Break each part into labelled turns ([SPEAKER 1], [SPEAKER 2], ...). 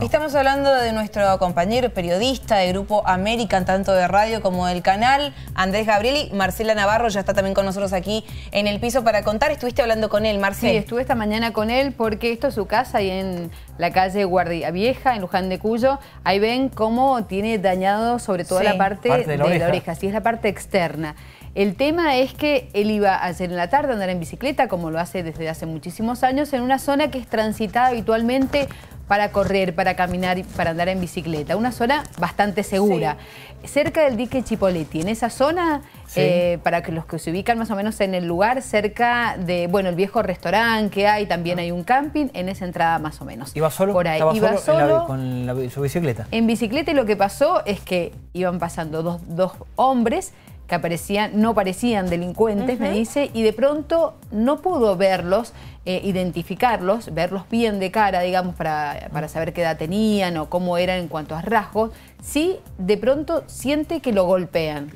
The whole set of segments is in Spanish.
[SPEAKER 1] Estamos hablando de nuestro compañero periodista de Grupo American, tanto de radio como del canal, Andrés Gabrieli. Marcela Navarro ya está también con nosotros aquí en el piso para contar. Estuviste hablando con él, Marcela. Sí, estuve esta mañana con él porque esto es su casa y en la calle Guardia Vieja, en Luján de Cuyo. Ahí ven cómo tiene dañado sobre todo la parte, de, la, oreja. así es la parte externa. El tema es que él iba ayer en la tarde a andar en bicicleta, como lo hace desde hace muchísimos años, en una zona que es transitada habitualmente para correr, para caminar y para andar en bicicleta. Una zona bastante segura. Cerca del dique Chipoletti, en esa zona, eh, para que los que se ubican más o menos en el lugar, cerca de, bueno, el viejo restaurante que hay, también ah. hay un camping, en esa entrada más o menos. ¿Iba solo? Por ahí. Iba solo, con la, su bicicleta. En bicicleta y lo que pasó es que iban pasando dos hombres que aparecían, no parecían delincuentes, me dice, y de pronto no pudo verlos, eh, identificarlos, verlos bien de cara, digamos, para, saber qué edad tenían o cómo eran en cuanto a rasgos, sí de pronto siente que lo golpean.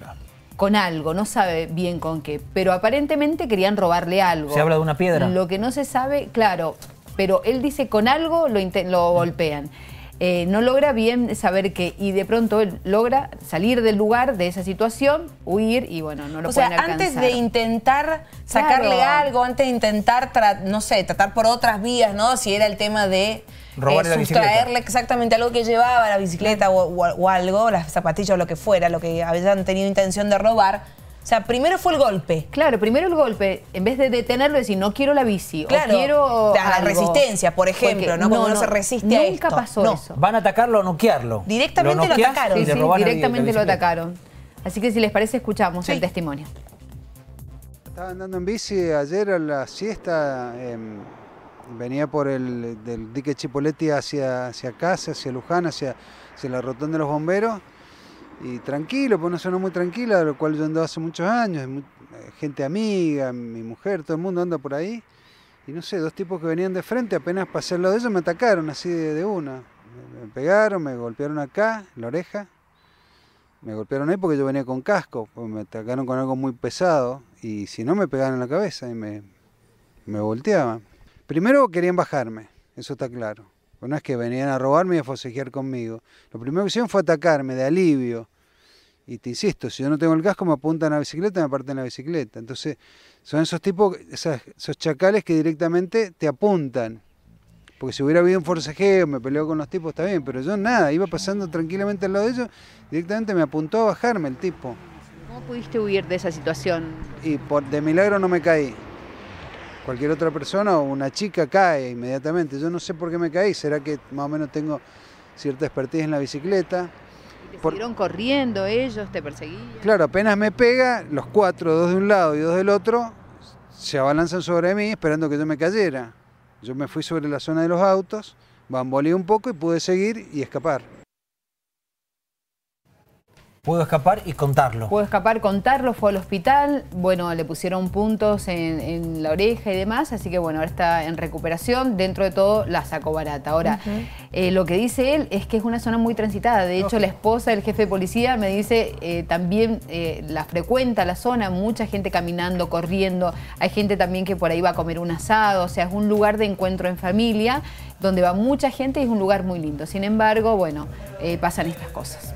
[SPEAKER 1] Con algo, no sabe bien con qué, pero aparentemente querían robarle algo. Se habla de una piedra. Lo que no se sabe, claro, pero él dice con algo lo, lo golpean. Eh, no logra bien saber qué, y de pronto él logra salir del lugar, de esa situación, huir y bueno, no lo o sea, antes de intentar sacarle algo, antes de intentar, no sé, tratar por otras vías, ¿no? Si era el tema de... Robar eh, sustraerle exactamente algo que llevaba, la bicicleta o algo, las zapatillas o lo que fuera, lo que habían tenido intención de robar, o sea, primero fue el golpe. Claro, primero el golpe, en vez de detenerlo y decir no quiero la bici, claro, quiero. La, resistencia, por ejemplo, ¿no? Como no, se resiste nunca pasó eso.
[SPEAKER 2] Van a atacarlo o noquearlo. Directamente lo, atacaron. directamente lo
[SPEAKER 1] atacaron. Así que si les parece, escuchamos el testimonio.
[SPEAKER 2] Estaba andando en bici ayer a la siesta. Em, venía por el dique Chipoletti hacia, hacia casa, hacia Luján, hacia, hacia la rotonda de los bomberos y tranquilo, pues una zona muy tranquila, de lo cual yo ando hace muchos años, eh, gente amiga, mi mujer, todo el mundo anda por ahí. Y no sé, dos tipos que venían de frente, apenas pasé al de ellos, me atacaron así de, una. Me pegaron, me golpearon acá, en la oreja. Me golpearon ahí porque yo venía con casco, pues me atacaron con algo muy pesado y si no me pegaron en la cabeza y me, me volteaban. Primero querían bajarme, eso está claro. Pues no es que venían a robarme y a forcejear conmigo. Lo primero que hicieron fue atacarme de alivio. Y te insisto, si yo no tengo el casco, me apuntan a la bicicleta y me parten la bicicleta. Entonces, son esos tipos, esos chacales que directamente te apuntan. Porque si hubiera habido un forcejeo, me peleo con los tipos, está bien, pero yo nada, iba pasando tranquilamente al lado de ellos, directamente me apuntó a bajarme el tipo.
[SPEAKER 1] ¿Cómo pudiste huir de esa situación?
[SPEAKER 2] Y por, de milagro no me caí cualquier otra persona o una chica cae inmediatamente. Yo no sé por qué me caí, será que más o menos tengo cierta expertise en la bicicleta.
[SPEAKER 1] corriendo ellos, te perseguían?
[SPEAKER 2] Claro, apenas me pega, los cuatro, dos de un lado y dos del otro, se abalanzan sobre mí esperando que yo me cayera. Yo me fui sobre la zona de los autos, bamboleé un poco y pude seguir y escapar. Pudo escapar y contarlo. Puedo
[SPEAKER 1] escapar, contarlo, fue al hospital, bueno, le pusieron puntos en, la oreja y demás, así que bueno, ahora está en recuperación, dentro de todo la sacó barata. Ahora, eh, lo que dice él es que es una zona muy transitada, de hecho la esposa del jefe de policía me dice eh, también eh, la frecuenta la zona, mucha gente caminando, corriendo, hay gente también que por ahí va a comer un asado, o sea, es un lugar de encuentro en familia, donde va mucha gente y es un lugar muy lindo. Sin embargo, bueno, pasan estas cosas.